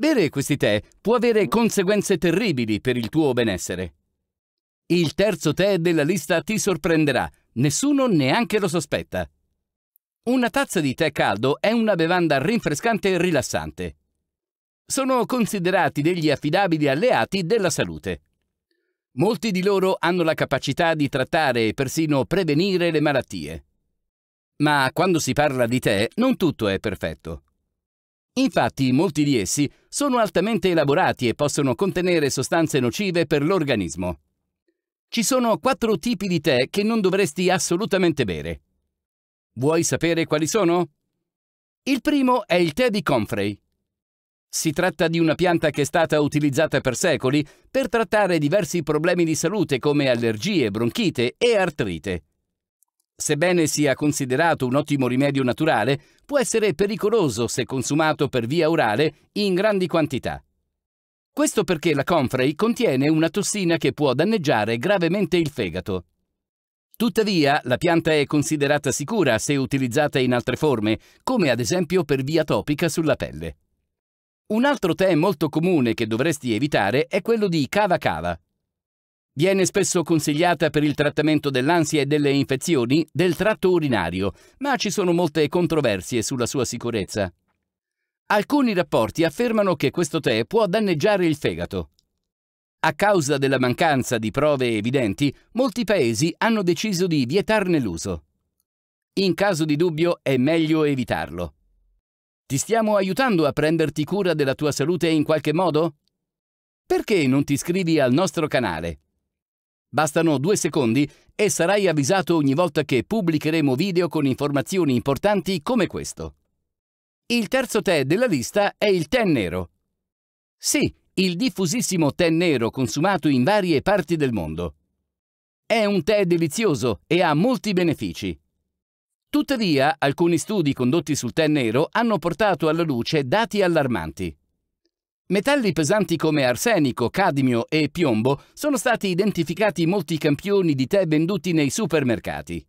Bere questi tè può avere conseguenze terribili per il tuo benessere. Il terzo tè della lista ti sorprenderà, nessuno neanche lo sospetta. Una tazza di tè caldo è una bevanda rinfrescante e rilassante. Sono considerati degli affidabili alleati della salute. Molti di loro hanno la capacità di trattare e persino prevenire le malattie. Ma quando si parla di tè, non tutto è perfetto. Infatti molti di essi sono altamente elaborati e possono contenere sostanze nocive per l'organismo. Ci sono quattro tipi di tè che non dovresti assolutamente bere. Vuoi sapere quali sono? Il primo è il tè di Confrey. Si tratta di una pianta che è stata utilizzata per secoli per trattare diversi problemi di salute come allergie, bronchite e artrite sebbene sia considerato un ottimo rimedio naturale, può essere pericoloso se consumato per via orale in grandi quantità. Questo perché la confrey contiene una tossina che può danneggiare gravemente il fegato. Tuttavia, la pianta è considerata sicura se utilizzata in altre forme, come ad esempio per via topica sulla pelle. Un altro tè molto comune che dovresti evitare è quello di cava cava, Viene spesso consigliata per il trattamento dell'ansia e delle infezioni del tratto urinario, ma ci sono molte controversie sulla sua sicurezza. Alcuni rapporti affermano che questo tè può danneggiare il fegato. A causa della mancanza di prove evidenti, molti paesi hanno deciso di vietarne l'uso. In caso di dubbio è meglio evitarlo. Ti stiamo aiutando a prenderti cura della tua salute in qualche modo? Perché non ti iscrivi al nostro canale? Bastano due secondi e sarai avvisato ogni volta che pubblicheremo video con informazioni importanti come questo. Il terzo tè della lista è il tè nero. Sì, il diffusissimo tè nero consumato in varie parti del mondo. È un tè delizioso e ha molti benefici. Tuttavia, alcuni studi condotti sul tè nero hanno portato alla luce dati allarmanti. Metalli pesanti come arsenico, cadmio e piombo sono stati identificati molti campioni di tè venduti nei supermercati.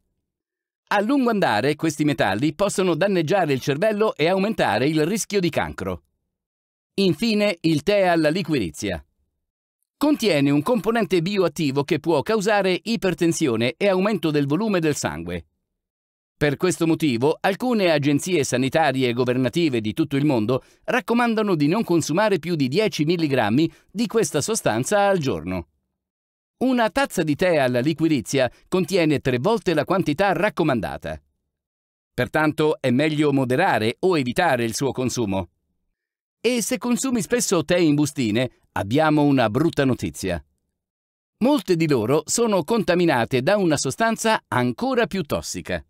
A lungo andare questi metalli possono danneggiare il cervello e aumentare il rischio di cancro. Infine il tè alla liquirizia. Contiene un componente bioattivo che può causare ipertensione e aumento del volume del sangue. Per questo motivo, alcune agenzie sanitarie e governative di tutto il mondo raccomandano di non consumare più di 10 mg di questa sostanza al giorno. Una tazza di tè alla liquirizia contiene tre volte la quantità raccomandata. Pertanto è meglio moderare o evitare il suo consumo. E se consumi spesso tè in bustine, abbiamo una brutta notizia. Molte di loro sono contaminate da una sostanza ancora più tossica.